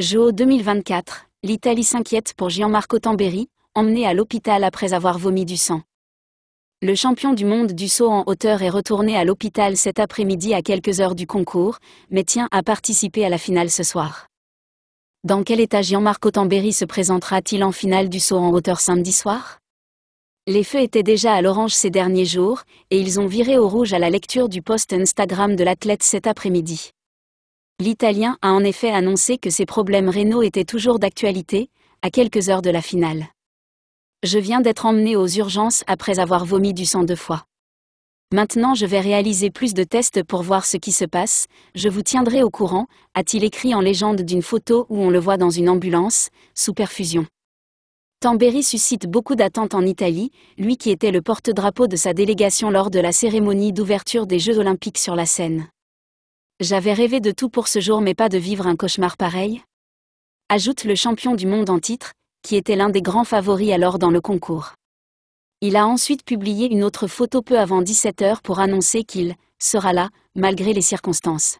JO 2024, l'Italie s'inquiète pour Gianmarco Tamberi, emmené à l'hôpital après avoir vomi du sang. Le champion du monde du saut en hauteur est retourné à l'hôpital cet après-midi à quelques heures du concours, mais tient à participer à la finale ce soir. Dans quel état Gianmarco Tamberi se présentera-t-il en finale du saut en hauteur samedi soir Les feux étaient déjà à l'orange ces derniers jours, et ils ont viré au rouge à la lecture du post Instagram de l'athlète cet après-midi. L'Italien a en effet annoncé que ses problèmes rénaux étaient toujours d'actualité, à quelques heures de la finale. Je viens d'être emmené aux urgences après avoir vomi du sang deux fois. Maintenant je vais réaliser plus de tests pour voir ce qui se passe, je vous tiendrai au courant, a-t-il écrit en légende d'une photo où on le voit dans une ambulance, sous perfusion. Tambéry suscite beaucoup d'attentes en Italie, lui qui était le porte-drapeau de sa délégation lors de la cérémonie d'ouverture des Jeux olympiques sur la scène. J'avais rêvé de tout pour ce jour mais pas de vivre un cauchemar pareil Ajoute le champion du monde en titre, qui était l'un des grands favoris alors dans le concours. Il a ensuite publié une autre photo peu avant 17h pour annoncer qu'il sera là, malgré les circonstances.